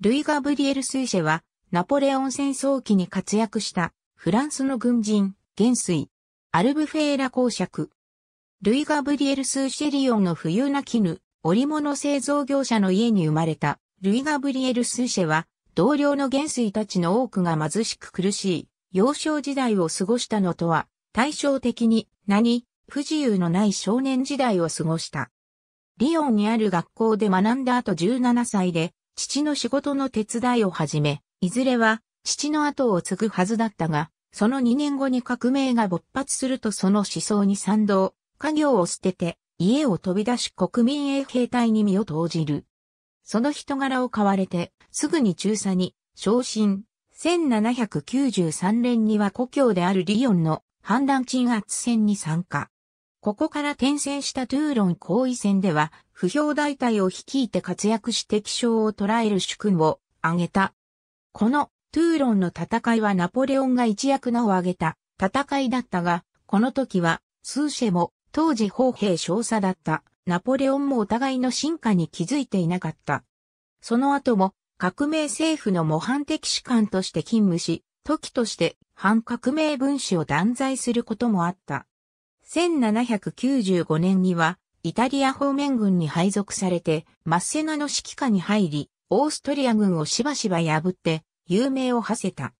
ルイ・ガブリエル・スーシェは、ナポレオン戦争期に活躍した、フランスの軍人、元帥、アルブフェーラ公爵。ルイ・ガブリエル・スーシェリオンの富裕な絹、織物製造業者の家に生まれた、ルイ・ガブリエル・スーシェは、同僚の元帥たちの多くが貧しく苦しい、幼少時代を過ごしたのとは、対照的に、何、不自由のない少年時代を過ごした。リオンにある学校で学んだ後17歳で、父の仕事の手伝いを始め、いずれは父の後を継ぐはずだったが、その2年後に革命が勃発するとその思想に賛同、家業を捨てて、家を飛び出し国民衛兵隊に身を投じる。その人柄を買われて、すぐに中佐に、昇進。1793年には故郷であるリヨンの反乱鎮圧戦に参加。ここから転戦したトゥーロン行為戦では、不評大隊を率いて活躍し敵将をを捉える主君を挙げた。このトゥーロンの戦いはナポレオンが一躍名を挙げた戦いだったが、この時はスーシェも当時砲兵少佐だったナポレオンもお互いの進化に気づいていなかった。その後も革命政府の模範的士官として勤務し、時として反革命分子を断罪することもあった。1795年にはイタリア方面軍に配属されて、マッセナの指揮下に入り、オーストリア軍をしばしば破って、有名を馳せた。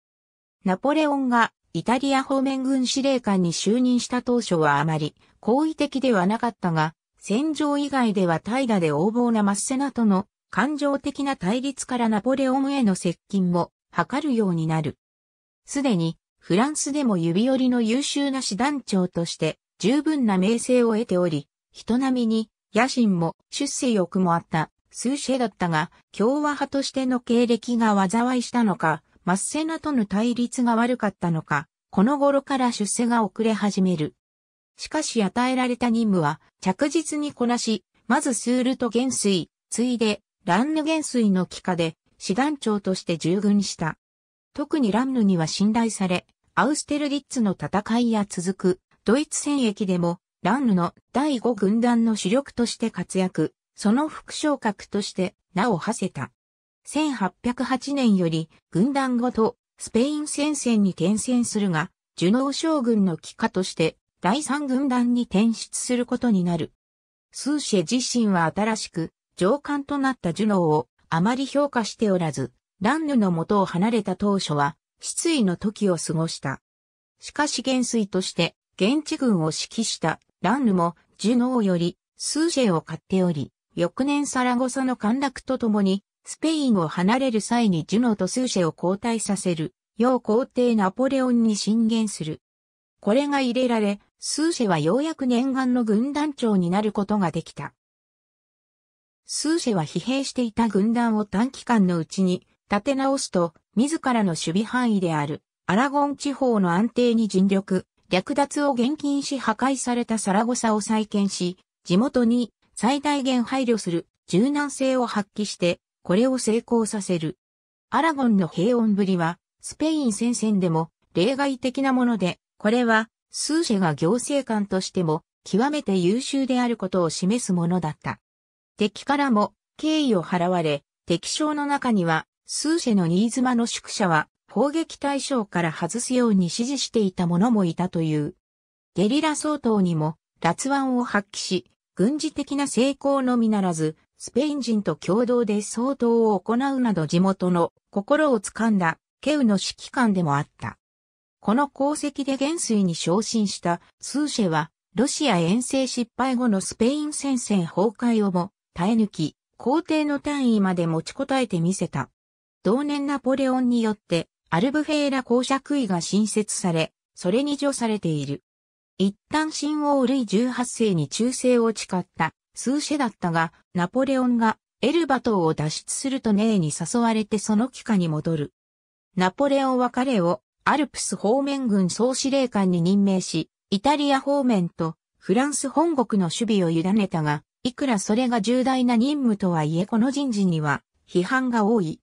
ナポレオンがイタリア方面軍司令官に就任した当初はあまり好意的ではなかったが、戦場以外では怠惰で横暴なマッセナとの感情的な対立からナポレオンへの接近も図るようになる。すでにフランスでも指折りの優秀な師団長として十分な名声を得ており、人並みに、野心も出世欲もあった、スーシェだったが、共和派としての経歴が災いしたのか、マッセナとの対立が悪かったのか、この頃から出世が遅れ始める。しかし与えられた任務は着実にこなし、まずスールと元帥、ついで、ランヌ元帥の帰化で、師団長として従軍した。特にランヌには信頼され、アウステルリッツの戦いや続く、ドイツ戦役でもランヌの第5軍団の主力として活躍、その副将格として名を馳せた。1808年より軍団ごとスペイン戦線に転戦するが、ジュノー将軍の帰化として第3軍団に転出することになる。スーシェ自身は新しく上官となったジュノーをあまり評価しておらず、ランヌの元を離れた当初は失意の時を過ごした。しかし元帥として現地軍を指揮したランヌもジュノーよりスージェを買っており、翌年サラゴサの陥落とともに、スペインを離れる際にジュノーとスーシェを交代させる、要皇帝ナポレオンに進言する。これが入れられ、スーシェはようやく念願の軍団長になることができた。スーシェは疲弊していた軍団を短期間のうちに立て直すと、自らの守備範囲であるアラゴン地方の安定に尽力、略奪を厳禁し破壊されたサラゴサを再建し、地元に最大限配慮する柔軟性を発揮して、これを成功させる。アラゴンの平穏ぶりは、スペイン戦線でも例外的なもので、これは、スーシェが行政官としても、極めて優秀であることを示すものだった。敵からも敬意を払われ、敵将の中には、スーシェの新妻の宿舎は砲撃対象から外すように指示していた者もいたという。ゲリラ総統にも、辣腕を発揮し、軍事的な成功のみならず、スペイン人と共同で総統を行うなど地元の心を掴んだ、ケウの指揮官でもあった。この功績で元帥に昇進したスーシェは、ロシア遠征失敗後のスペイン戦線崩壊をも耐え抜き、皇帝の単位まで持ちこたえてみせた。同年ナポレオンによってアルブフェーラ公爵位が新設され、それに除されている。一旦新王類18世に忠誠を誓ったスーシェだったが、ナポレオンがエルバ島を脱出するとネーに誘われてその帰化に戻る。ナポレオンは彼をアルプス方面軍総司令官に任命し、イタリア方面とフランス本国の守備を委ねたが、いくらそれが重大な任務とはいえこの人事には批判が多い。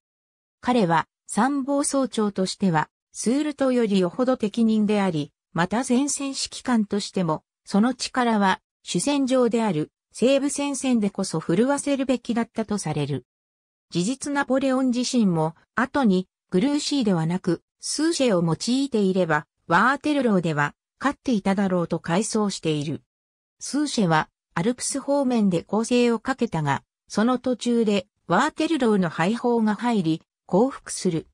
彼は参謀総長としては、スールトよりよほど適任であり、また前線指揮官としても、その力は、主戦場である、西部戦線でこそ震わせるべきだったとされる。事実ナポレオン自身も、後に、グルーシーではなく、スーシェを用いていれば、ワーテルローでは、勝っていただろうと回想している。スーシェは、アルプス方面で攻勢をかけたが、その途中で、ワーテルローの敗北が入り、降伏する。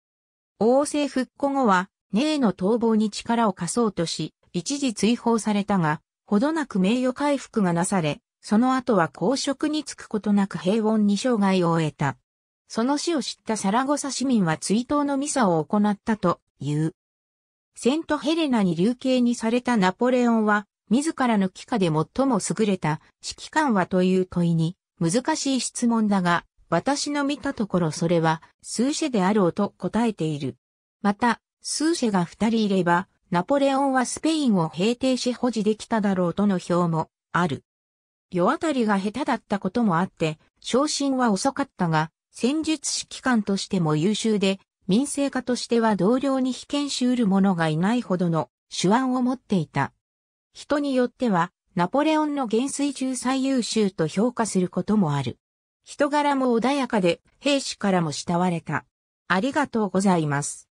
王政復古後は、寧の逃亡に力を貸そうとし、一時追放されたが、ほどなく名誉回復がなされ、その後は公職に就くことなく平穏に生涯を終えた。その死を知ったサラゴサ市民は追悼のミサを行ったという。セントヘレナに流刑にされたナポレオンは、自らの帰化で最も優れた指揮官はという問いに、難しい質問だが、私の見たところそれは、スーシェであろうと答えている。また、スーシェが二人いれば、ナポレオンはスペインを平定し保持できただろうとの表もある。世当たりが下手だったこともあって、昇進は遅かったが、戦術指揮官としても優秀で、民生家としては同僚に被験し得る者がいないほどの手腕を持っていた。人によっては、ナポレオンの減衰中最優秀と評価することもある。人柄も穏やかで、兵士からも慕われた。ありがとうございます。